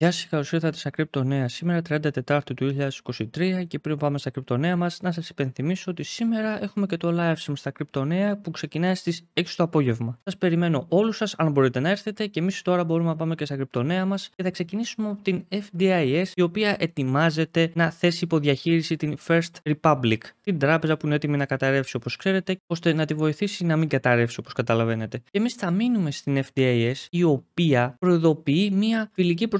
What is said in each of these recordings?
Γεια σας, καλώς ήρθατε στα Κρυπτονέα. Σήμερα 30 Τετάρτου του 2023 και πριν πάμε στα Κρυπτονέα μας να σας υπενθυμίσω ότι σήμερα έχουμε και το live stream στα Κρυπτονέα που ξεκινάει στις 6 το απόγευμα. σας περιμένω όλους σας αν μπορείτε να έρθετε και εμείς τώρα μπορούμε να πάμε και στα Κρυπτονέα μας και θα ξεκινήσουμε από την FDIS η οποία ετοιμάζεται να θέσει υποδιαχείριση την First Republic, την τράπεζα που είναι έτοιμη να καταρρεύσει όπως ξέρετε ώστε να τη βοηθήσει να μην καταρρεύσει όπως καταλαβαίνετε. Και εμείς θα μείνουμε στην FDIS η οποία προειδοποιεί μια φιλική προ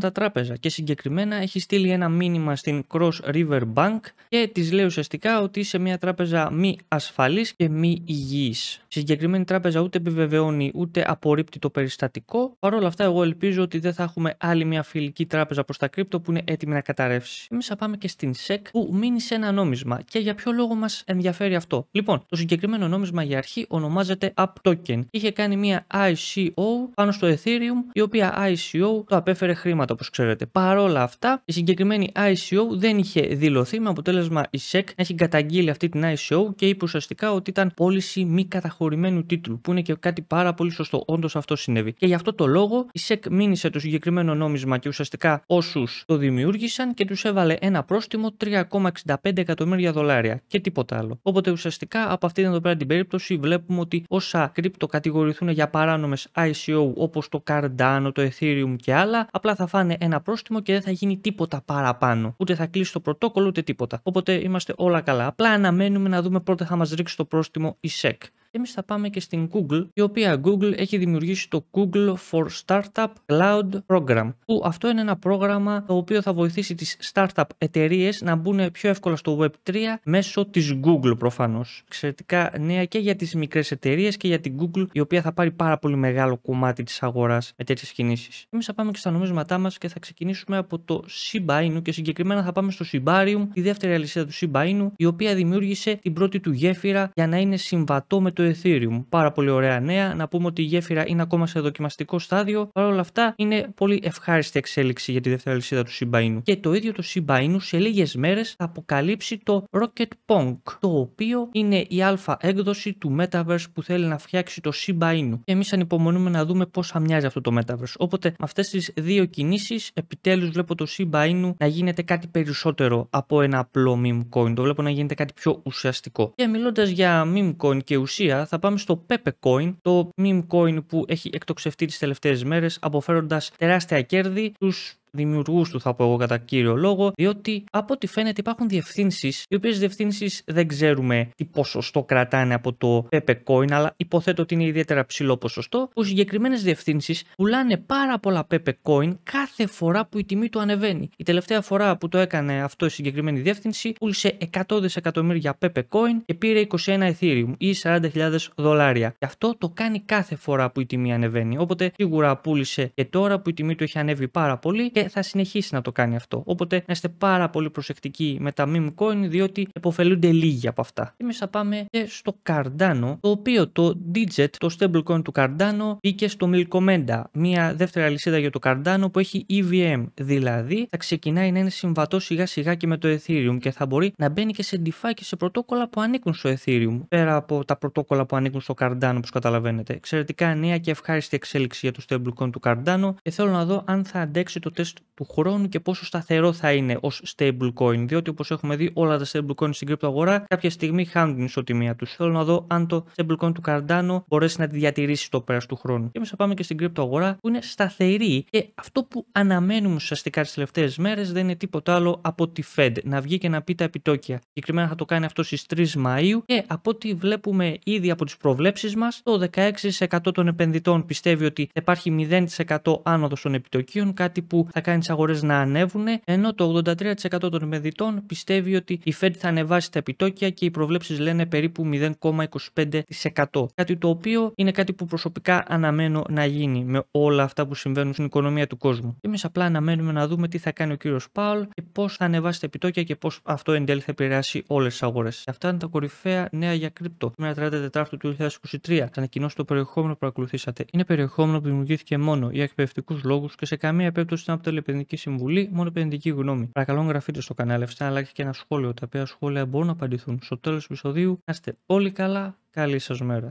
τα τράπεζα και συγκεκριμένα έχει στείλει ένα μήνυμα στην Cross River Bank και της λέει ουσιαστικά ότι είσαι μια τράπεζα μη ασφαλής και μη υγιής. συγκεκριμένη τράπεζα ούτε επιβεβαιώνει ούτε απορρίπτει το περιστατικό. Παρ' όλα αυτά εγώ ελπίζω ότι δεν θα έχουμε άλλη μια φιλική τράπεζα προς τα κρύπτο που είναι έτοιμη να καταρρεύσει. Εμείς θα πάμε και στην SEC που μείνει σε ένα νόμισμα και για ποιο λόγο μας ενδιαφέρει αυτό. Λοιπόν, το συγκεκριμένο νόμισμα για αρχή ονομάζεται App Token. Είχε κάνει μια ICO πάνω στο Ethereum η οποία ICO το απέφερε έφερε χρήματα όπως ξέρετε. Παρόλα αυτά, η συγκεκριμένη ICO δεν είχε δηλωθεί με αποτέλεσμα η SEC να έχει καταγγείλει αυτή την ICO και είπε ουσιαστικά ότι ήταν πώληση μη καταχωρημένου τίτλου, που είναι και κάτι πάρα πολύ σωστό. Όντως αυτό συνέβη. Και γι' αυτό το λόγο η SEC μήνυσε το συγκεκριμένο νόμισμα και ουσιαστικά όσους το δημιούργησαν και τους έβαλε ένα πρόστιμο 3,65 εκατομμύρια δολάρια και τίποτα άλλο. Οπότε ουσιαστικά από αυτήν εδώ πέρα την περίπτωση βλέπουμε ότι όσα κρυπτο κατηγορηθούν για παράνομες ICO όπως το Cardano, το Ethereum και άλλα, απλά θα φάνε ένα πρόστιμο και δεν θα γίνει τίποτα παραπάνω. Ούτε θα κλείσει το πρωτόκολλο ούτε τίποτα. Οπότε είμαστε όλα καλά. Απλά αναμένουμε να δούμε πότε θα μας ρίξει το πρόστιμο η SEC εμείς θα πάμε και στην Google, η οποία Google έχει δημιουργήσει το Google for Startup Cloud Program, που αυτό είναι ένα πρόγραμμα το οποίο θα βοηθήσει τις startup εταιρείες να μπουν πιο εύκολα στο Web3 μέσω της Google προφανώς. Εξαιρετικά νέα και για τις μικρές εταιρείες και για την Google, η οποία θα πάρει πάρα πολύ μεγάλο κομμάτι της αγοράς με τέτοιες κινήσεις. Εμείς θα πάμε και στα νομίσματά μας και θα ξεκινήσουμε από το Shiba και συγκεκριμένα θα πάμε στο Sibarium, τη δεύτερη αλυσίδα του Shiba η οποία δημιούργησε την πρώτη του γέφυρα για να είναι συμβατό με το το Ethereum. Πάρα πολύ ωραία νέα. Να πούμε ότι η γέφυρα είναι ακόμα σε δοκιμαστικό στάδιο. Παρ' όλα αυτά, είναι πολύ ευχάριστη εξέλιξη για τη δεύτερη αλυσίδα του Shiba Inu. Και το ίδιο το Shiba Inu σε λίγες μέρες θα αποκαλύψει το Rocket Punk, το οποίο είναι η αλφα έκδοση του Metaverse που θέλει να φτιάξει το Shiba Inu. Και εμείς ανυπομονούμε να δούμε πώς θα μοιάζει αυτό το Metaverse. Οπότε με αυτές τις δύο κινήσεις, επιτέλους βλέπω το Shiba Inu να γίνεται κάτι περισσότερο από ένα απλό meme coin. Το βλέπω να γίνεται κάτι πιο ουσιαστικό. Και μιλώντας για meme coin και ουσία, θα πάμε στο Pepe Coin, το meme coin που έχει εκτοξευτεί τις τελευταίες μέρες, αποφέροντας τεράστια κέρδη. στους δημιουργούς του, θα πω εγώ κατά κύριο λόγο, διότι από ό,τι φαίνεται υπάρχουν διευθύνσεις, οι οποίες διευθύνσεις δεν ξέρουμε τι ποσοστό κρατάνε από το Pepe Coin, αλλά υποθέτω ότι είναι ιδιαίτερα ψηλό ποσοστό, που συγκεκριμένες διευθύνσεις πουλάνε πάρα πολλά Coin κάθε φορά που η τιμή του ανεβαίνει. Η τελευταία φορά που το έκανε αυτό η συγκεκριμένη διεύθυνση, πούλησε 100 δισεκατομμύρια Coin και πήρε 21 Ethereum ή 40.000 δολάρια. Και αυτό το κάνει κάθε φορά που η τιμή ανεβαίνει. Οπότε σίγουρα πούλησε και τώρα που η τιμή του έχει ανέβει πάρα πολύ και θα συνεχίσει να το κάνει αυτό. Οπότε να είστε πάρα πολύ προσεκτικοί με τα meme coin, διότι υποφελούνται λίγοι από αυτά. Εμείς θα πάμε και στο Cardano, το οποίο το Digit, το stablecoin του Cardano, μπήκε στο Milcomenda, μια δεύτερη αλυσίδα για το Cardano που έχει EVM, δηλαδή θα ξεκινάει να είναι συμβατό σιγά σιγά και με το Ethereum και θα μπορεί να μπαίνει και σε DeFi και σε πρωτόκολλα που ανήκουν στο Ethereum, πέρα από τα πρωτόκολλα που ανήκουν στο Cardano, όπως καταλαβαίνετε. Εξαιρετικά νέα και ευχάριστη εξέλιξη για το stablecoin του Cardano και θέλω να δω αν θα αντέξει το τεστ του χρόνου και πόσο σταθερό θα είναι ως stablecoin. Διότι όπως έχουμε δει, όλα τα stablecoin στην κρυπτοαγορά κάποια στιγμή χάνουν την ισοτιμία τους. Θέλω να δω αν το stablecoin του Cardano μπορέσει να τη διατηρήσει το πέρας του χρόνου. Και μέσα πάμε και στην κρυπτοαγορά που είναι σταθερή και αυτό που αναμένουμε ουσιαστικά τις τελευταίες μέρες δεν είναι τίποτα άλλο από τη Fed να βγει και να πει τα επιτόκια. Συγκεκριμένα θα το κάνει αυτό στις 3 Μαου και από ό,τι βλέπουμε ήδη από τις προβλέψεις μας, το 16% των επενδυτών πιστεύει ότι θα υπάρχει 0% άνοδος των επιτοκίων, κάτι που θα κάνει τις αγορές να ανέβουν, ενώ το 83% των επενδυτών πιστεύει ότι η Fed θα ανεβάσει τα επιτόκια και οι προβλέψεις λένε περίπου 0,25%. Κάτι το οποίο είναι κάτι που προσωπικά αναμένω να γίνει με όλα αυτά που συμβαίνουν στην οικονομία του κόσμου. Εμείς απλά αναμένουμε να δούμε τι θα κάνει ο κύριος Παουλ και πώς θα ανεβάσει τα επιτόκια και πώς αυτό εν τέλει θα επηρεάσει όλες τις αγορές. Αυτά είναι τα κορυφαία νέα για κρύπτο. Σήμερα 34 του 2023. Θα ανακοινώσω το περιεχόμενο που ακολουθήσατε. Είναι περιεχόμενο που δημιουργήθηκε μόνο για εκπαιδευτικούς λόγους και σε καμία περίπτωση δεν αποτελεί θέλει επενδυτική συμβουλή, μόνο επενδυτική γνώμη. Παρακαλώ, γραφείτε στο κανάλι αυτά, αλλά και ένα σχόλιο, τα οποία σχόλια μπορούν να απαντηθούν στο τέλος του επεισοδίου. Να είστε όλοι καλά. Καλή σας μέρα.